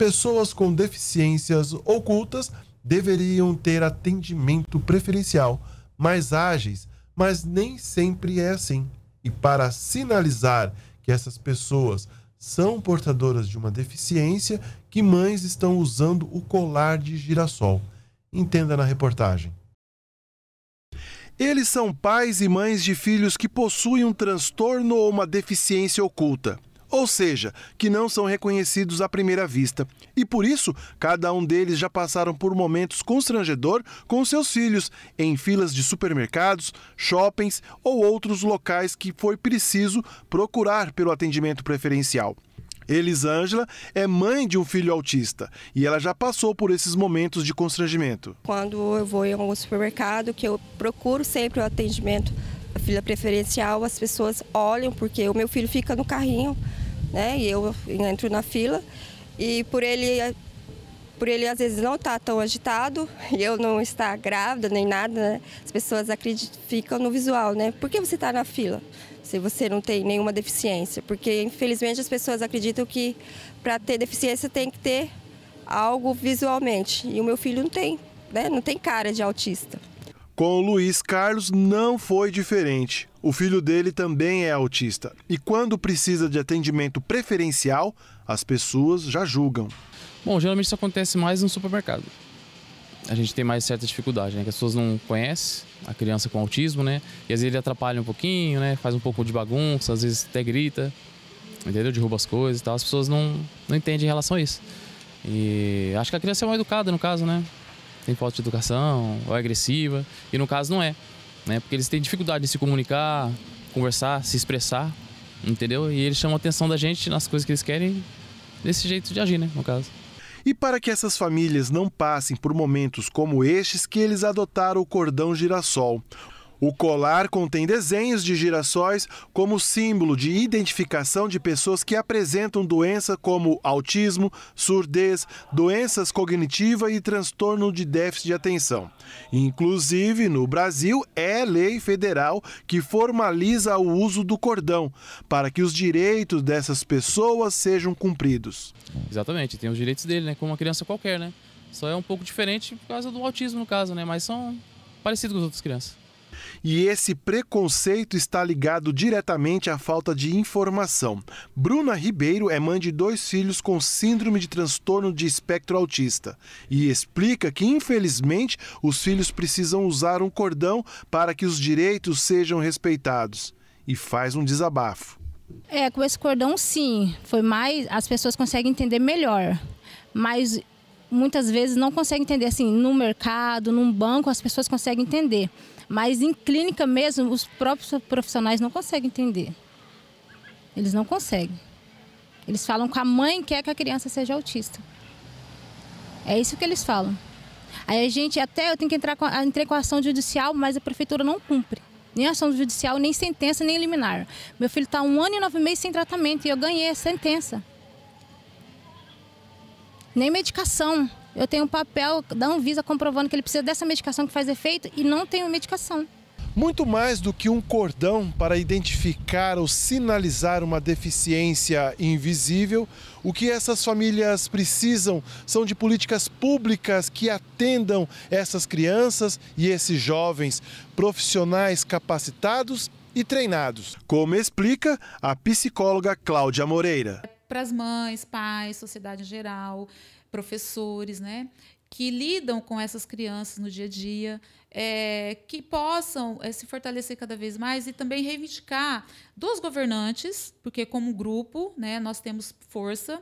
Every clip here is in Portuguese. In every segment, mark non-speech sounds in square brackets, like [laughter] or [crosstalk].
pessoas com deficiências ocultas deveriam ter atendimento preferencial, mais ágeis, mas nem sempre é assim. E para sinalizar que essas pessoas são portadoras de uma deficiência, que mães estão usando o colar de girassol. Entenda na reportagem. Eles são pais e mães de filhos que possuem um transtorno ou uma deficiência oculta ou seja, que não são reconhecidos à primeira vista. E por isso, cada um deles já passaram por momentos constrangedor com seus filhos, em filas de supermercados, shoppings ou outros locais que foi preciso procurar pelo atendimento preferencial. Elisângela é mãe de um filho autista e ela já passou por esses momentos de constrangimento. Quando eu vou em algum supermercado, que eu procuro sempre o atendimento a fila preferencial, as pessoas olham porque o meu filho fica no carrinho né? E eu entro na fila e por ele por ele às vezes não estar tá tão agitado [laughs] e eu não estar grávida nem nada, né? as pessoas acreditam, ficam no visual, né? Por que você está na fila se você não tem nenhuma deficiência? Porque infelizmente as pessoas acreditam que para ter deficiência tem que ter algo visualmente e o meu filho não tem, né? Não tem cara de autista. Com o Luiz Carlos não foi diferente. O filho dele também é autista e, quando precisa de atendimento preferencial, as pessoas já julgam. Bom, geralmente isso acontece mais no supermercado. A gente tem mais certa dificuldade, né? Que as pessoas não conhecem a criança com autismo, né? E às vezes ele atrapalha um pouquinho, né? Faz um pouco de bagunça, às vezes até grita, entendeu? Derruba as coisas e tal. As pessoas não, não entendem em relação a isso. E acho que a criança é mal educada, no caso, né? Tem falta de educação, ou é agressiva. E no caso não é né? Porque eles têm dificuldade de se comunicar, conversar, se expressar, entendeu? E eles chamam a atenção da gente nas coisas que eles querem, desse jeito de agir, né? No caso. E para que essas famílias não passem por momentos como estes que eles adotaram o cordão girassol. O colar contém desenhos de girassóis como símbolo de identificação de pessoas que apresentam doença como autismo, surdez, doenças cognitiva e transtorno de déficit de atenção. Inclusive, no Brasil, é lei federal que formaliza o uso do cordão para que os direitos dessas pessoas sejam cumpridos. Exatamente, tem os direitos dele, né? Como uma criança qualquer, né? Só é um pouco diferente por causa do autismo, no caso, né? Mas são parecidos com as outras crianças. E esse preconceito está ligado diretamente à falta de informação. Bruna Ribeiro é mãe de dois filhos com síndrome de transtorno de espectro autista e explica que, infelizmente, os filhos precisam usar um cordão para que os direitos sejam respeitados. E faz um desabafo. É, com esse cordão sim, foi mais, as pessoas conseguem entender melhor. Mas muitas vezes não conseguem entender assim, no mercado, num banco, as pessoas conseguem entender. Mas em clínica mesmo, os próprios profissionais não conseguem entender. Eles não conseguem. Eles falam que a mãe quer que a criança seja autista. É isso que eles falam. Aí a gente até eu tenho que entrar com, entrei com a ação judicial, mas a prefeitura não cumpre. Nem ação judicial, nem sentença, nem liminar. Meu filho está um ano e nove meses sem tratamento e eu ganhei a sentença. Nem medicação. Eu tenho um papel da Anvisa comprovando que ele precisa dessa medicação que faz efeito e não tenho medicação. Muito mais do que um cordão para identificar ou sinalizar uma deficiência invisível, o que essas famílias precisam são de políticas públicas que atendam essas crianças e esses jovens, profissionais capacitados e treinados, como explica a psicóloga Cláudia Moreira para as mães, pais, sociedade em geral, professores, né? que lidam com essas crianças no dia a dia, é, que possam é, se fortalecer cada vez mais e também reivindicar dos governantes, porque como grupo né, nós temos força,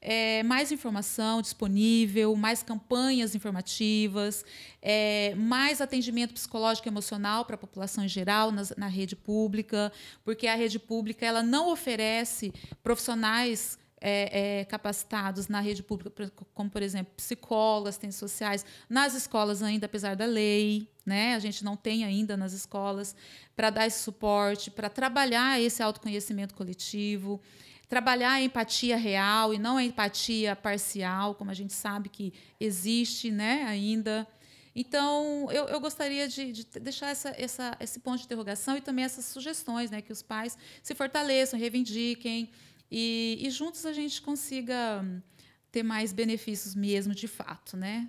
é, mais informação disponível, mais campanhas informativas, é, mais atendimento psicológico e emocional para a população em geral nas, na rede pública, porque a rede pública ela não oferece profissionais é, é, capacitados na rede pública, como por exemplo psicólogas, assistentes sociais, nas escolas ainda, apesar da lei, né? A gente não tem ainda nas escolas para dar esse suporte, para trabalhar esse autoconhecimento coletivo trabalhar a empatia real e não a empatia parcial, como a gente sabe que existe né, ainda. Então, eu, eu gostaria de, de deixar essa, essa, esse ponto de interrogação e também essas sugestões, né, que os pais se fortaleçam, reivindiquem e, e juntos a gente consiga hum, ter mais benefícios mesmo, de fato, né?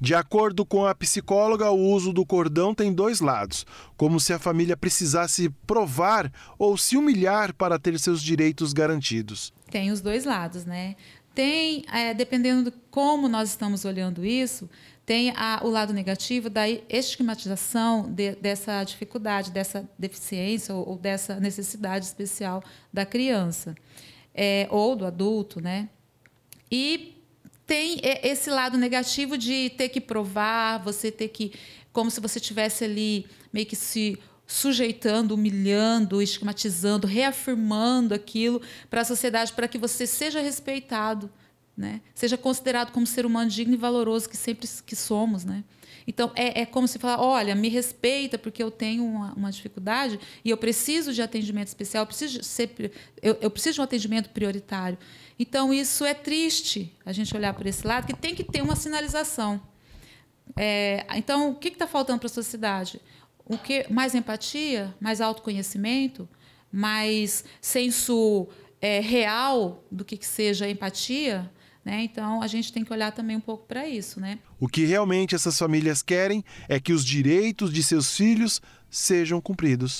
De acordo com a psicóloga, o uso do cordão tem dois lados, como se a família precisasse provar ou se humilhar para ter seus direitos garantidos. Tem os dois lados, né? Tem, é, dependendo de como nós estamos olhando isso, tem a, o lado negativo da estigmatização de, dessa dificuldade, dessa deficiência ou, ou, dessa necessidade especial da criança é, ou do adulto, né? E tem é, esse lado negativo de ter que provar, você ter que. como se você tivesse ali meio que se sujeitando, humilhando, estigmatizando, reafirmando aquilo para a sociedade para que você seja respeitado, né? Seja considerado como ser humano digno e valoroso que sempre que somos, né? Então, é, é como se falar: olha, me respeita porque eu tenho uma, uma dificuldade e eu preciso de atendimento especial, eu preciso, ser, eu, eu preciso de um atendimento prioritário. Então, isso é triste, a gente olhar por esse lado, que tem que ter uma sinalização. É, então, o que está faltando para a sociedade? O que mais empatia, mais autoconhecimento, mais senso é, real do que, que seja empatia, né? Então a gente tem que olhar também um pouco para isso. Né? O que realmente essas famílias querem é que os direitos de seus filhos sejam cumpridos.